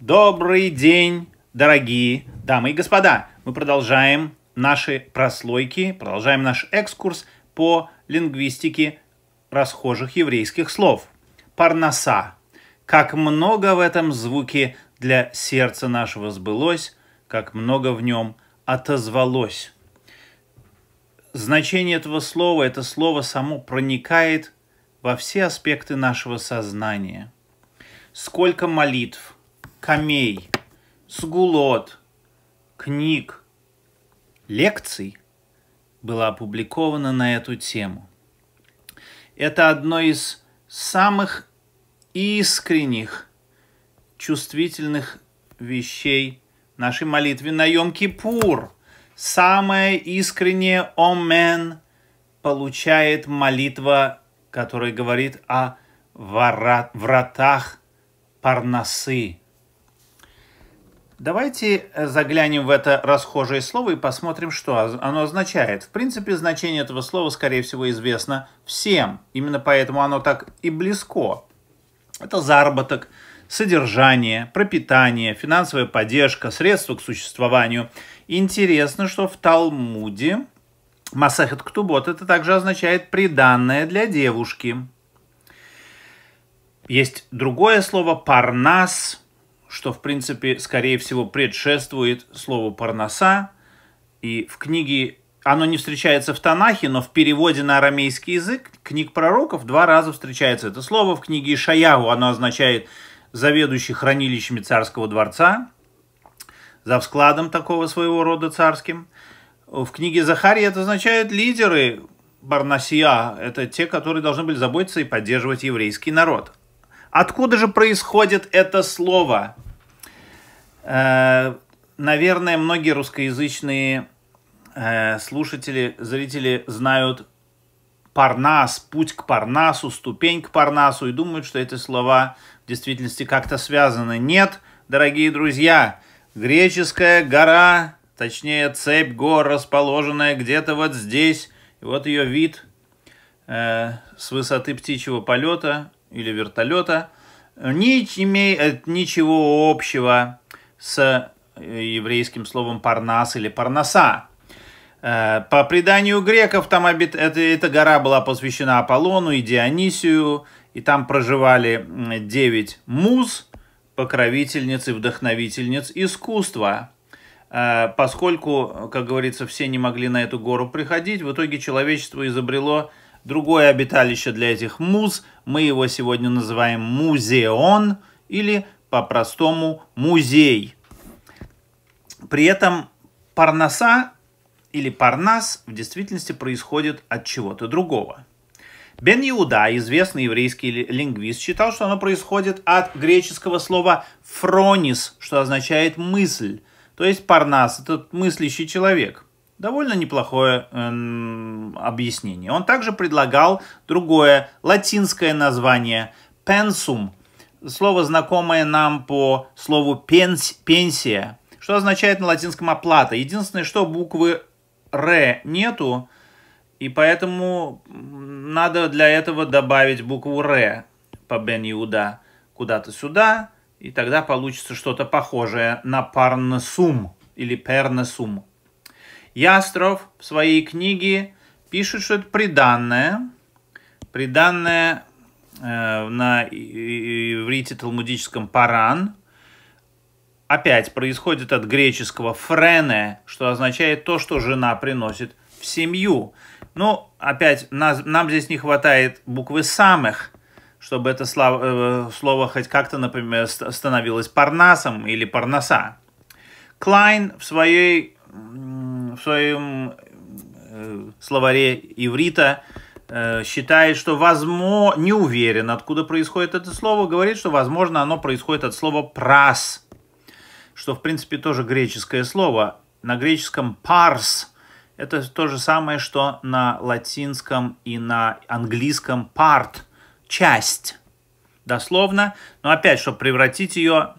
Добрый день, дорогие дамы и господа! Мы продолжаем наши прослойки, продолжаем наш экскурс по лингвистике расхожих еврейских слов. Парнаса. Как много в этом звуке для сердца нашего сбылось, как много в нем отозвалось. Значение этого слова, это слово само проникает во все аспекты нашего сознания. Сколько молитв – камей, сгулот, книг, лекций было опубликовано на эту тему. Это одно из самых искренних, чувствительных вещей нашей молитвы на Йом-Кипур. Самое искреннее «Омен» получает молитва, которая говорит о вратах Парнасы, Давайте э, заглянем в это расхожее слово и посмотрим, что оно означает. В принципе, значение этого слова, скорее всего, известно всем. Именно поэтому оно так и близко. Это заработок, содержание, пропитание, финансовая поддержка, средства к существованию. Интересно, что в Талмуде Масахет Ктубот это также означает «приданное для девушки». Есть другое слово «парнас», что, в принципе, скорее всего, предшествует слову «парноса». И в книге оно не встречается в Танахе, но в переводе на арамейский язык книг пророков два раза встречается это слово. В книге Ишаяу оно означает «заведующий хранилищами царского дворца», за вкладом такого своего рода царским. В книге Захарии это означает «лидеры Барнасия». Это те, которые должны были заботиться и поддерживать еврейский народ. Откуда же происходит это слово? Э, наверное, многие русскоязычные э, слушатели, зрители знают Парнас, путь к Парнасу, ступень к Парнасу и думают, что эти слова в действительности как-то связаны. Нет, дорогие друзья, греческая гора, точнее цепь гор, расположенная где-то вот здесь, и вот ее вид э, с высоты птичьего полета или вертолета не имеет э, ничего общего с э, еврейским словом парнас или парнаса. Э, по преданию греков, там обит... эта, эта гора была посвящена Аполлону и Дионисию, и там проживали девять муз, покровительниц и вдохновительниц искусства. Поскольку, как говорится, все не могли на эту гору приходить, в итоге человечество изобрело Другое обиталище для этих муз, мы его сегодня называем музеон или по-простому музей. При этом парнаса или парнас в действительности происходит от чего-то другого. Бен Иуда, известный еврейский лингвист, считал, что оно происходит от греческого слова «фронис», что означает «мысль». То есть парнас – это мыслящий человек довольно неплохое эм, объяснение. Он также предлагал другое латинское название пенсум, слово, знакомое нам по слову пенс, «пенсия», что означает на латинском «оплата». Единственное, что буквы «р» нету, и поэтому надо для этого добавить букву «р» по Бен Иуда куда-то сюда, и тогда получится что-то похожее на парнесум или пернесум. Ястров в своей книге пишет, что это приданное. Приданное э, на иврите талмудическом «паран». Опять происходит от греческого «френе», что означает то, что жена приносит в семью. Ну, опять, нас, нам здесь не хватает буквы «самых», чтобы это слово, э, слово хоть как-то, например, становилось парнасом или парнаса. Клайн в своей своем э, словаре иврита э, считает, что возможно, не уверен, откуда происходит это слово, говорит, что, возможно, оно происходит от слова «прас», что, в принципе, тоже греческое слово. На греческом «парс» — это то же самое, что на латинском и на английском «part» — «часть». Дословно, но опять, чтобы превратить ее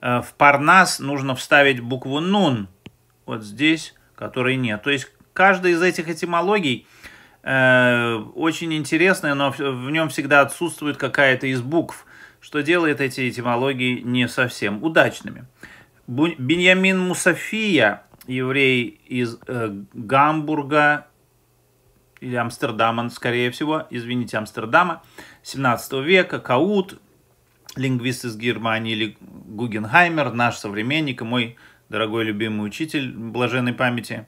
э, в «парнас», нужно вставить букву «нун». Вот здесь которой нет. То есть каждая из этих этимологий э, очень интересная, но в нем всегда отсутствует какая-то из букв, что делает эти этимологии не совсем удачными. Беньямин Мусафия, еврей из э, Гамбурга или Амстердама, скорее всего, извините, Амстердама, 17 века, Каут, лингвист из Германии или Гугенхаймер, наш современник и мой дорогой любимый учитель блаженной памяти,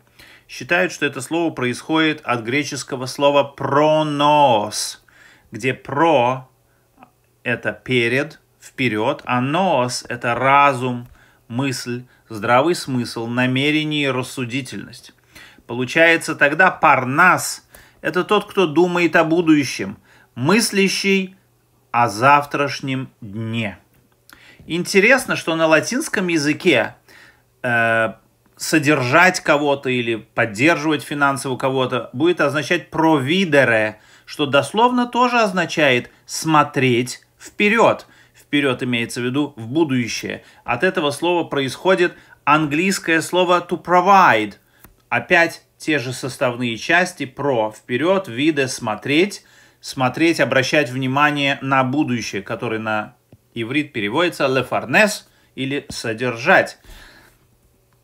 считают, что это слово происходит от греческого слова «пронос», где «про» — это «перед», «вперед», а «нос» — это разум, мысль, здравый смысл, намерение и рассудительность. Получается тогда «парнас» — это тот, кто думает о будущем, мыслящий о завтрашнем дне. Интересно, что на латинском языке Э, содержать кого-то или поддерживать финансово кого-то будет означать провидере, что дословно тоже означает смотреть вперед. Вперед имеется в виду в будущее. От этого слова происходит английское слово to provide. Опять те же составные части про вперед, виды смотреть, смотреть, обращать внимание на будущее, которое на иврит переводится лефарнес или содержать.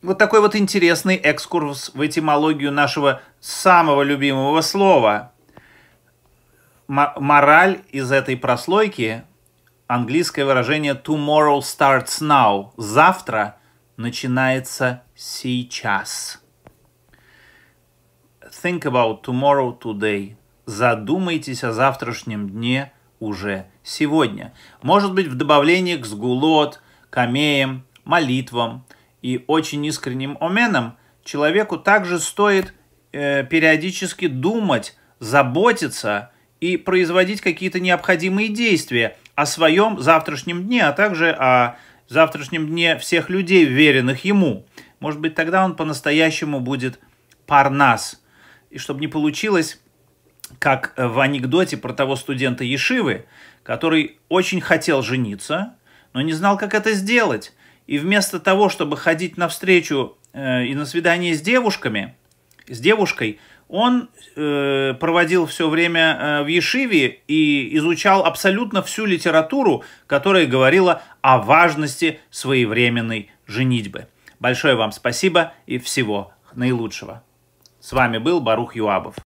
Вот такой вот интересный экскурс в этимологию нашего самого любимого слова. мораль из этой прослойки – английское выражение «tomorrow starts now» – «завтра начинается сейчас». Think about tomorrow today. Задумайтесь о завтрашнем дне уже сегодня. Может быть, в добавлении к сгулот, камеям, молитвам – и очень искренним оменом, человеку также стоит э, периодически думать, заботиться и производить какие-то необходимые действия о своем завтрашнем дне, а также о завтрашнем дне всех людей, веренных ему. Может быть, тогда он по-настоящему будет парнас. И чтобы не получилось, как в анекдоте про того студента Ешивы, который очень хотел жениться, но не знал, как это сделать. И вместо того, чтобы ходить навстречу э, и на свидание с девушками, с девушкой, он э, проводил все время э, в Ешиве и изучал абсолютно всю литературу, которая говорила о важности своевременной женитьбы. Большое вам спасибо и всего наилучшего. С вами был Барух Юабов.